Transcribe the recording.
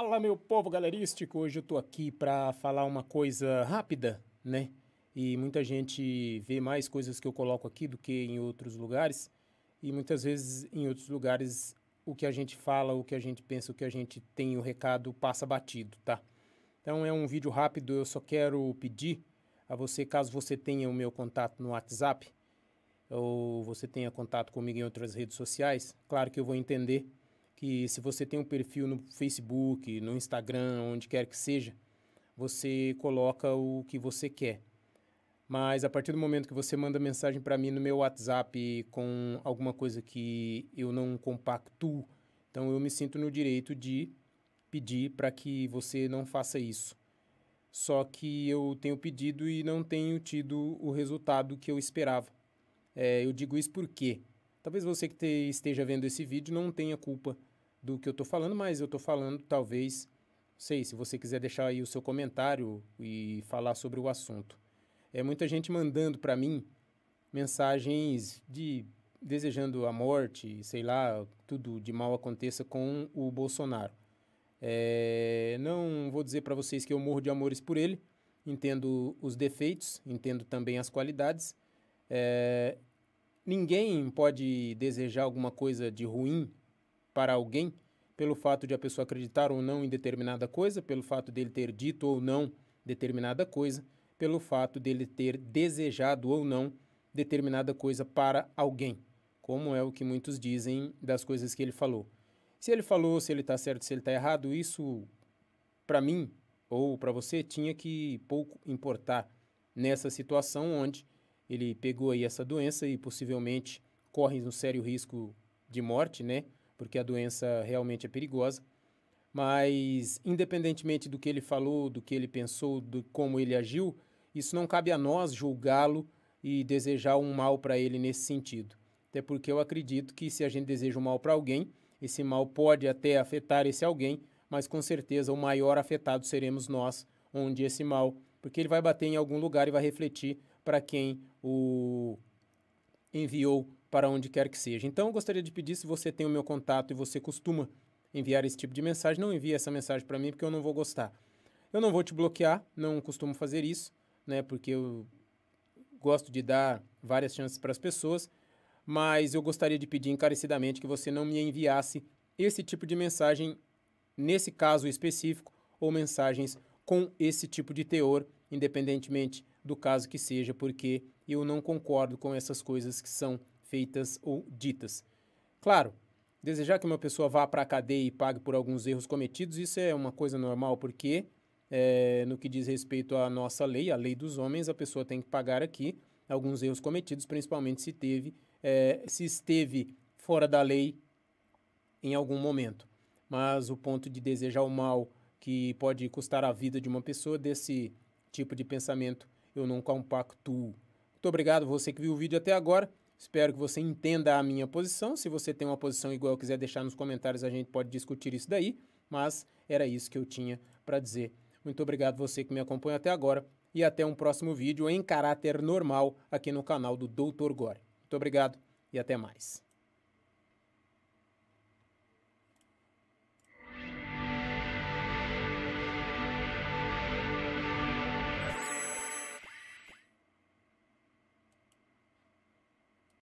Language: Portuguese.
Fala, meu povo galerístico! Hoje eu tô aqui para falar uma coisa rápida, né? E muita gente vê mais coisas que eu coloco aqui do que em outros lugares. E muitas vezes em outros lugares o que a gente fala, o que a gente pensa, o que a gente tem, o recado passa batido, tá? Então é um vídeo rápido, eu só quero pedir a você, caso você tenha o meu contato no WhatsApp ou você tenha contato comigo em outras redes sociais, claro que eu vou entender que se você tem um perfil no Facebook, no Instagram, onde quer que seja, você coloca o que você quer. Mas a partir do momento que você manda mensagem para mim no meu WhatsApp com alguma coisa que eu não compactuo, então eu me sinto no direito de pedir para que você não faça isso. Só que eu tenho pedido e não tenho tido o resultado que eu esperava. É, eu digo isso porque talvez você que te, esteja vendo esse vídeo não tenha culpa do que eu estou falando, mas eu estou falando talvez, não sei, se você quiser deixar aí o seu comentário e falar sobre o assunto. É muita gente mandando para mim mensagens de desejando a morte, sei lá, tudo de mal aconteça com o Bolsonaro. É, não vou dizer para vocês que eu morro de amores por ele, entendo os defeitos, entendo também as qualidades. É, ninguém pode desejar alguma coisa de ruim para alguém pelo fato de a pessoa acreditar ou não em determinada coisa, pelo fato dele ter dito ou não determinada coisa, pelo fato dele ter desejado ou não determinada coisa para alguém, como é o que muitos dizem das coisas que ele falou. Se ele falou, se ele está certo, se ele está errado, isso para mim ou para você tinha que pouco importar nessa situação onde ele pegou aí essa doença e possivelmente corre um sério risco de morte, né? porque a doença realmente é perigosa. Mas, independentemente do que ele falou, do que ele pensou, do como ele agiu, isso não cabe a nós julgá-lo e desejar um mal para ele nesse sentido. Até porque eu acredito que se a gente deseja um mal para alguém, esse mal pode até afetar esse alguém, mas com certeza o maior afetado seremos nós, onde esse mal, porque ele vai bater em algum lugar e vai refletir para quem o enviou para onde quer que seja. Então, eu gostaria de pedir se você tem o meu contato e você costuma enviar esse tipo de mensagem, não envie essa mensagem para mim porque eu não vou gostar. Eu não vou te bloquear, não costumo fazer isso, né? Porque eu gosto de dar várias chances para as pessoas, mas eu gostaria de pedir encarecidamente que você não me enviasse esse tipo de mensagem nesse caso específico ou mensagens com esse tipo de teor, independentemente do caso que seja, porque eu não concordo com essas coisas que são feitas ou ditas. Claro, desejar que uma pessoa vá para a cadeia e pague por alguns erros cometidos, isso é uma coisa normal, porque é, no que diz respeito à nossa lei, a lei dos homens, a pessoa tem que pagar aqui alguns erros cometidos, principalmente se teve, é, se esteve fora da lei em algum momento. Mas o ponto de desejar o mal que pode custar a vida de uma pessoa, desse tipo de pensamento eu não compacto. Muito obrigado você que viu o vídeo até agora. Espero que você entenda a minha posição. Se você tem uma posição igual quiser deixar nos comentários, a gente pode discutir isso daí. Mas era isso que eu tinha para dizer. Muito obrigado você que me acompanha até agora e até um próximo vídeo em caráter normal aqui no canal do Dr. Gore. Muito obrigado e até mais.